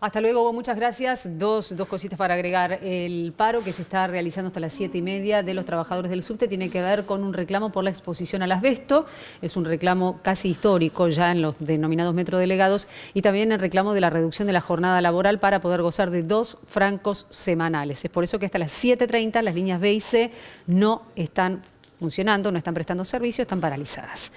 Hasta luego, Hugo, muchas gracias. Dos, dos cositas para agregar. El paro que se está realizando hasta las siete y media de los trabajadores del subte tiene que ver con un reclamo por la exposición al asbesto. Es un reclamo casi histórico ya en los denominados metro metrodelegados y también el reclamo de la reducción de la jornada laboral para poder gozar de dos francos semanales. Es por eso que hasta las 7.30 las líneas B y C no están funcionando, no están prestando servicio, están paralizadas.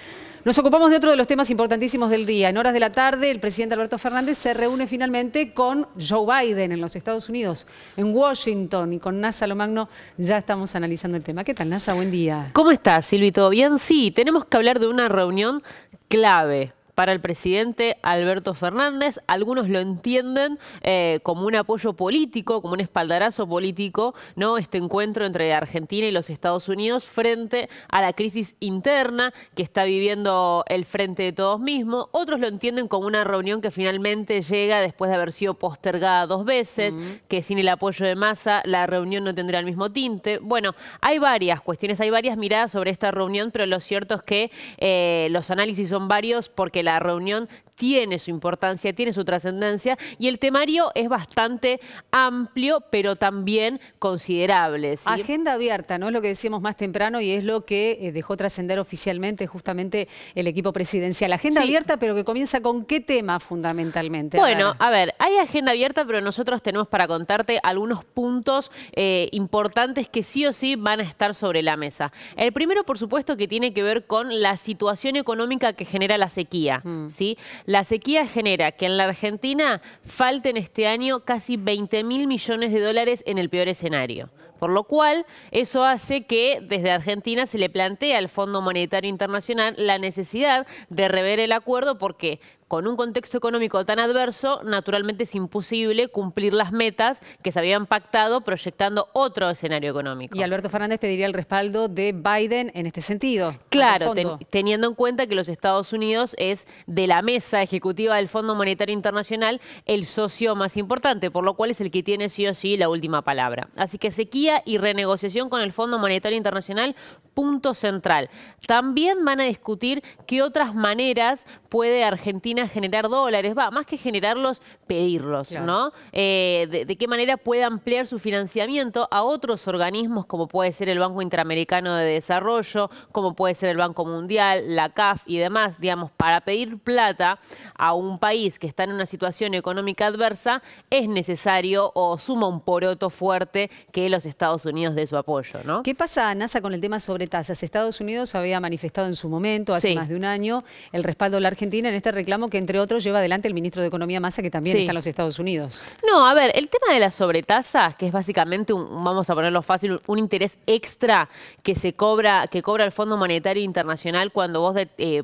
Nos ocupamos de otro de los temas importantísimos del día. En horas de la tarde, el presidente Alberto Fernández se reúne finalmente con Joe Biden en los Estados Unidos, en Washington, y con NASA Lomagno ya estamos analizando el tema. ¿Qué tal, NASA? Buen día. ¿Cómo estás, Silvi? ¿Todo bien? Sí, tenemos que hablar de una reunión clave para el presidente Alberto Fernández. Algunos lo entienden eh, como un apoyo político, como un espaldarazo político, ¿no? Este encuentro entre Argentina y los Estados Unidos frente a la crisis interna que está viviendo el frente de todos mismos, Otros lo entienden como una reunión que finalmente llega después de haber sido postergada dos veces, mm. que sin el apoyo de masa la reunión no tendría el mismo tinte. Bueno, hay varias cuestiones, hay varias miradas sobre esta reunión, pero lo cierto es que eh, los análisis son varios porque la la reunión tiene su importancia, tiene su trascendencia y el temario es bastante amplio, pero también considerable. Agenda abierta, ¿no? Es lo que decíamos más temprano y es lo que eh, dejó trascender oficialmente justamente el equipo presidencial. Agenda abierta, pero que comienza con qué tema fundamentalmente. bueno, a ver, hay agenda abierta, pero nosotros tenemos para contarte algunos puntos eh, importantes que sí o sí van a estar sobre la mesa. El primero, por supuesto, que tiene que ver con la situación económica que genera la sequía. Mm. ¿sí? La sequía genera que en la Argentina falten este año casi 20 mil millones de dólares en el peor escenario. Por lo cual, eso hace que desde Argentina se le plantea al Fondo Monetario Internacional la necesidad de rever el acuerdo porque con un contexto económico tan adverso, naturalmente es imposible cumplir las metas que se habían pactado proyectando otro escenario económico. Y Alberto Fernández pediría el respaldo de Biden en este sentido. Claro, teniendo en cuenta que los Estados Unidos es de la mesa ejecutiva del Fondo Monetario Internacional el socio más importante, por lo cual es el que tiene sí o sí la última palabra. Así que sequía y renegociación con el Fondo Monetario Internacional punto central. También van a discutir qué otras maneras puede Argentina generar dólares, va, más que generarlos, pedirlos, ¿no? Eh, de, qué manera puede ampliar su financiamiento a otros organismos como puede ser el Banco Interamericano de Desarrollo, como puede ser el Banco Mundial, la CAF y demás, digamos, para pedir plata a un país que está en una situación económica adversa, es necesario o suma un poroto fuerte que los Estados Unidos de su apoyo, ¿no? ¿Qué pasa, NASA, con el tema sobre tasas. Estados Unidos había manifestado en su momento, hace más de un año, el respaldo a la Argentina en este reclamo que, entre otros, lleva adelante el ministro de Economía Massa, que también está en los Estados Unidos. No, a ver, el tema de las sobretasas, que es básicamente, vamos a ponerlo fácil, un interés extra que se cobra, que cobra el Fondo Monetario Internacional cuando vos... Eh,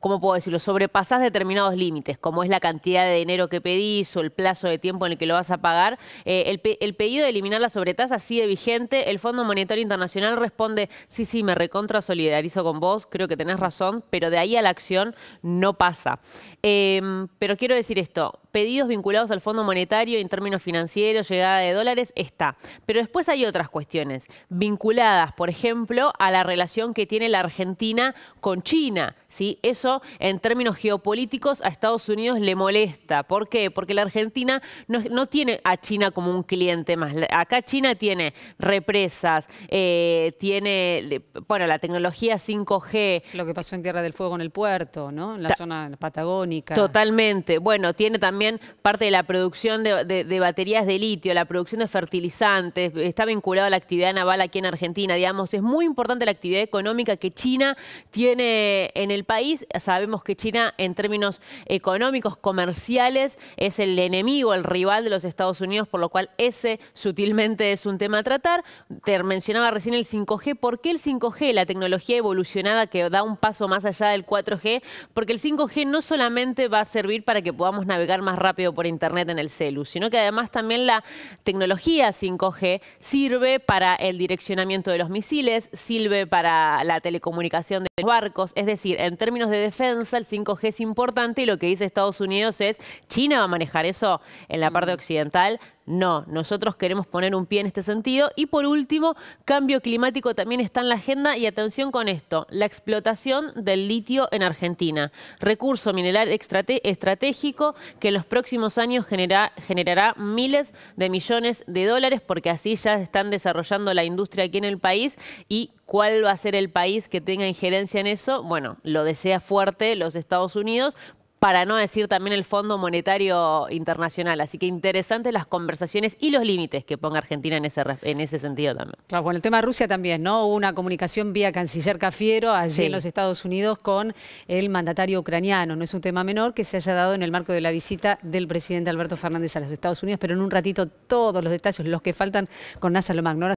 ¿cómo puedo decirlo? Sobrepasás determinados límites, como es la cantidad de dinero que pedís o el plazo de tiempo en el que lo vas a pagar. Eh, el, pedido de eliminar la sobretasa sigue vigente. El Fondo Monetario Internacional responde, sí, sí, me recontra solidarizo con vos, creo que tenés razón, pero de ahí a la acción no pasa. Em, pero quiero decir esto, pedidos vinculados al Fondo Monetario en términos financieros, llegada de dólares, está. Pero después hay otras cuestiones, vinculadas, por ejemplo, a la relación que tiene la Argentina con China. ¿sí? Eso en términos geopolíticos, a Estados Unidos le molesta. ¿Por qué? Porque la Argentina no, tiene a China como un cliente más. Acá China tiene represas, eh, tiene, bueno, la tecnología 5G. Lo que pasó en Tierra del Fuego en el puerto, ¿no? En la zona patagónica. Totalmente. Bueno, tiene también parte de la producción de, de baterías de litio, la producción de fertilizantes, está vinculado a la actividad naval aquí en Argentina, digamos. Es muy importante la actividad económica que China tiene en el país, sabemos que China en términos económicos, comerciales, es el enemigo, el rival de los Estados Unidos, por lo cual ese sutilmente es un tema a tratar. Te mencionaba recién el 5G. ¿Por qué el 5G, la tecnología evolucionada que da un paso más allá del 4G? Porque el 5G no solamente va a servir para que podamos navegar más rápido por Internet en el celu, sino que además también la tecnología 5G sirve para el direccionamiento de los misiles, sirve para la telecomunicación de los barcos, es decir, en términos de defensa, el 5G es importante y lo que dice Estados Unidos es, China va a manejar eso en la parte occidental, no, nosotros queremos poner un pie en este sentido. Y por último, cambio climático también está en la agenda y atención con esto, la explotación del litio en Argentina, recurso mineral estratégico que en los próximos años generará miles de millones de dólares porque así ya están desarrollando la industria aquí en el país y cuál va a ser el país que tenga injerencia en eso, bueno, lo desea fuerte los Estados Unidos para no decir también el Fondo Monetario Internacional. Así que interesantes las conversaciones y los límites que ponga Argentina en ese, en ese sentido también. Claro, bueno, el tema de Rusia también, ¿no? Hubo una comunicación vía canciller Cafiero allí en los Estados Unidos con el mandatario ucraniano. No es un tema menor que se haya dado en el marco de la visita del presidente Alberto Fernández a los Estados Unidos, pero en un ratito todos los detalles, los que faltan con Nasa Lomagno.